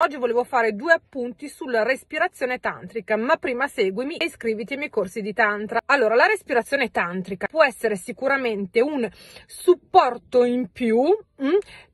Oggi volevo fare due appunti sulla respirazione tantrica, ma prima seguimi e iscriviti ai miei corsi di tantra. Allora, la respirazione tantrica può essere sicuramente un supporto in più mh, mm,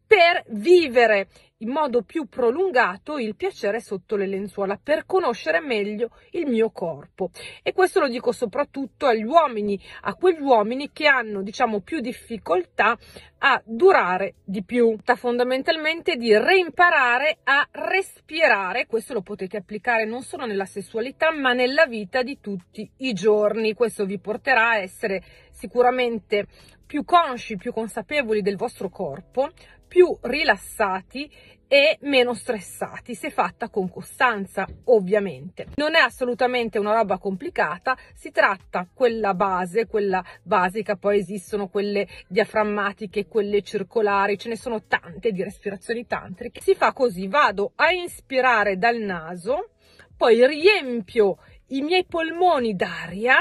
per vivere in modo più prolungato il piacere sotto le lenzuola per conoscere meglio il mio corpo. E questo lo dico soprattutto agli uomini, a quegli uomini che hanno, diciamo, più difficoltà a durare di più. Sta fondamentalmente di reimparare a respirare. Questo lo potete applicare non solo nella sessualità, ma nella vita di tutti i giorni. Questo vi porterà a essere sicuramente più consci, più consapevoli del vostro corpo, più rilassati e meno stressati se fatta con costanza ovviamente non è assolutamente una roba complicata si tratta quella base quella basica poi esistono quelle diaframmatiche quelle circolari ce ne sono tante di respirazioni tantriche si fa così vado a inspirare dal naso poi riempio i miei polmoni d'aria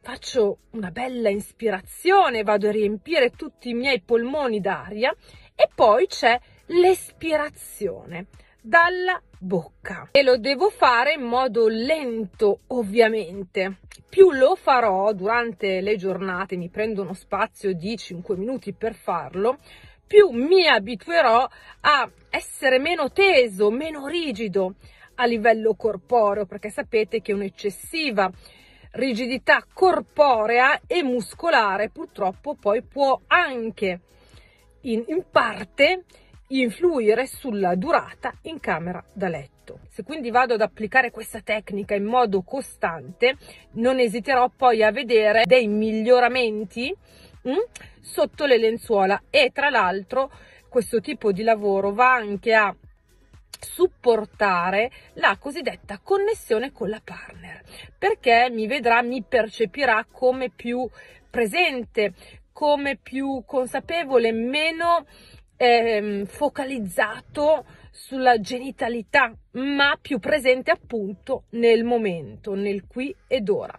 faccio una bella inspirazione vado a riempire tutti i miei polmoni d'aria e poi c'è l'espirazione dalla bocca e lo devo fare in modo lento ovviamente più lo farò durante le giornate mi prendo uno spazio di 5 minuti per farlo più mi abituerò a essere meno teso meno rigido a livello corporeo perché sapete che un'eccessiva rigidità corporea e muscolare purtroppo poi può anche in, in parte influire sulla durata in camera da letto. Se quindi vado ad applicare questa tecnica in modo costante, non esiterò poi a vedere dei miglioramenti mh, mm, sotto le lenzuola e tra l'altro questo tipo di lavoro va anche a supportare la cosiddetta connessione con la partner perché mi vedrà, mi percepirà come più presente, come più consapevole, meno ehm, focalizzato sulla genitalità, ma più presente appunto nel momento, nel qui ed ora.